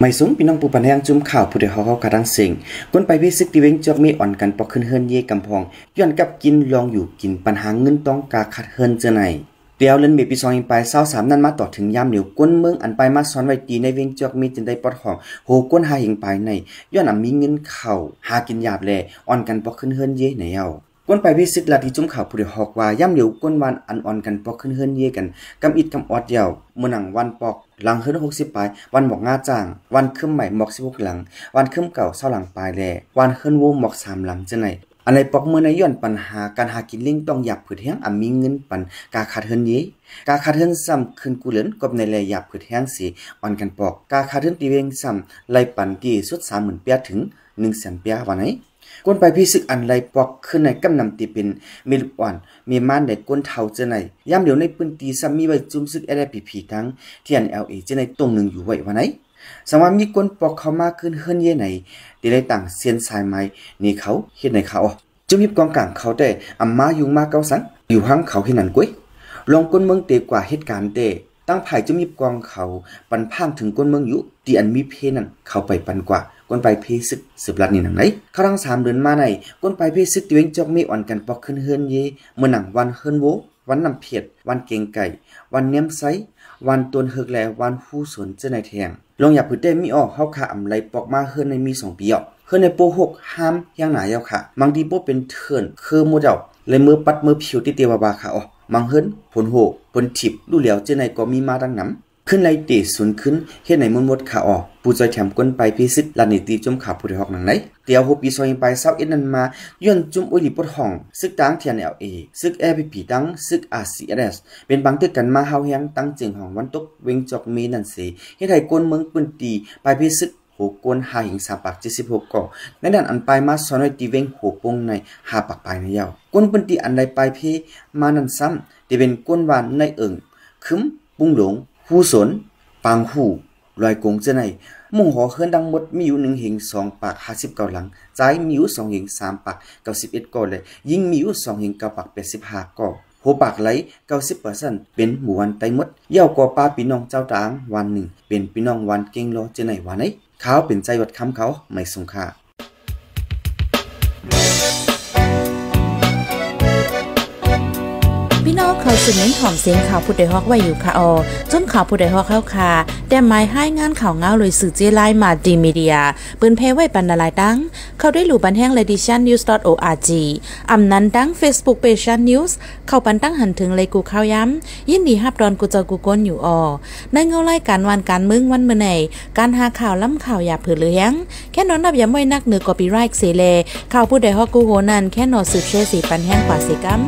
ไม่สมพี่น้องปูปันแหงจุ่มข่าวผู้เดียวเขาเขากระดังสิงก้นไปพิสึกติเวงจอกมีอ่อนกันปอกขึ้นเฮิอนเย่กำพองย้อนกับกินลองอยู่กินปัญหาเงินต้องกาขัดเฮิอนเจอไหนเตียวเล่นเบปีซองอไปเศร้าสามนั่นมาต่อถึงยามเหนียวก้นเมืองอันไปมาซ้อนไว้ตีในเวงจอกมีจินได้ปอดหองโหก้นหาหิงไปในย้อนอ่ำมีเงินเข่าหากินหยาบแลอ่อนกันปอกขึ้นเฮิอนเย่ไหนเอาก้นไปพิสิทธิ์ลัดที่จุ่มข่าวผู้เดหอกว่าย่ำเหลียวก้นวันอันอ่อนกันปอกขึ้นเฮือนเย่กันกำอิดกำออดเดี่ยวมือหนังวันปอกหลังเฮือนหกสิบปลาย วันหมอกงาจ่างวันขึ้นใหม่หมอกสิบหกหลัง วันขึ้นเก่าเศร้าหลังปลายแหลวันขึ้นวงหมอกสามหลังจะไหนอะไรปอกเมื่อในย้อนปัญหา การหากินเล่งต้องหยับผืดแห้งอ่ำมีเงินปันกาขาดเฮือนเย่กาขาดเฮือนซ้ำขึ้นกูเหลินกบในแหลหยับผืดแห้งสีอ่อนกันปอก กาขาดเฮือนตีเวงซ้ำไล่ปันทีสุดสามหมื่นเปียถึงหนึ่งแสนเปียวันไหนก้นไปพี่ซึกอันไรปอกขึ้นในกำนำตีเป็นมีลูกอ่อนมีม่านในก้นเทาเจไหนย่ำเดี๋ยวในปืนตีซ้ำมีใบจุ้มซึกแอร์ผีผีทั้ง ที่อันเอลเอเจไหนตรงหนึ่งอยู่ไว้วันไหนสามารถมีก้นปอกเขามากขึ้นเฮิรนเย่ไหนดีไรต่างเซียนสายไม้ นี่เขาเฮ็ดในเขาจุ้มยิบกองกลางเขาแต่อัมมายุงมาเกาสังอยู่ห้างเขาเฮ็ดนันกุ้ยลองก้นเมืองเตกว่าเหตุการณ์เตตั้งไผ่จะมีกองเขาปันพ่างถึงก้นเมืองยุตีอันมีเพนั่นเขาไปปันกว่าก้นไปเพศึกสืบลัดนี่หนังไหนขารังสามเดือนมาในก้นไปเพศึกตีเวงจอกมีอ่อนกันปอกขึ้นเฮือนเยเมื่อหนังวันเฮือนโววันนำเพียด วันเก่งไก่ วันเนี้ยมไซวันตวนเฮกแล วันฟูสนเจ้าในแทงลงอยาาพื้นเต้มีออกเข้าขาอำไรปอกมาเฮือนในมีสองปีออกเฮือนในโปหกห้ามย่างหนาเยาค่ะบางทีโปเป็นเถื่อนคือโมเดลเลยมือปัดมือผิวติเตียวบาค่ะอ๋อมังเฮินผลโหผลถิบดูเหลียว เจ้าในก็มีมาดังน้ำ ขึ้นไรตีศูนย์ขึ้น เฮ็ดไหนมุนมดขาออก ปูจอยแถมก้นไปพิสิทธ์ลันนิตีจมขาผู้ใดหอกหนังไหนเตียวโฮปีซอยไปเศร้าเอ็นนันมาย้อนจุ่มอุลิปดห้องซึกตังเทียนเอลเอซึกแอร์พีพีตังซึกอาซีเอส เป็นบางตึกกันมาเฮาเฮียงตั้งจึงห้องวันตกเวงจอกเมนันสีเฮ็ดไหนก้นเมืองปืนตีไปพิสิทดหัวก้นหาหิงสามปากเจ็ดสิบหกก่อในด้านอันปลายมาสอนให้ตีเวงหัวปงในหาปากปลายในยาวก้นปืนตีอันใดปลายเพมานันซ้ำตีเป็นก้นวานในเอิงคึมปุ้งหลงหูสนปางหูลอยกงเจ้ใน มุ่งหอเฮือนดังหมดมีอยู่หนึ่งหิงสองปากห้าสิบเก้าหลังใจมีอยู่สองหิงสามปากเก้าสิบเอ็ดก่อเลย ยิ่งมีอยู่สองหิงเก้าปากแปดสิบห้าก่อหัวปากไหล90%เปอร์เซ็นเป็นหมู่วันไตมดเยากว่าป้าพี่น้องเจ้าตางวันหนึ่ง เป็นพี่น้องวันเก่งโลจะไหนวันไหนเขาเป็นใจวัดคำเขาไม่สงค่านองเขาสืบเน้นหอมเสียงข่าวผู้ใดฮอกไว้อยู่ค่ะออจนข่าวผู้ใดฮอกเข้าค่ะแต่หมายให้งานข่าวเงาเลยสื่อเจไลมาดีมีเดียปืนเพไว้ปันนาลายดังเขาได้หลู่บันแห้งเลดิชันนิวส์ .org อำนั้นดัง Facebook Page ชันนิวส์เข้าปันตั้งหันถึงเลยกูเข่าย้ำยินดีฮับดอนกูเจอกูก้นอยู่ออในเงาไล่การวันการมึงวันเมื่อไหนการหาข่าวล้ำข่าวอย่าเผือเลี้ยงแค่นอนนับย้ำไว้นักเหนือกอปีไรค์เสเลข่าวผู้ใดฮอกกูโหนันแค่นอนสืบเชสีปันแห้งกว่าสีกัม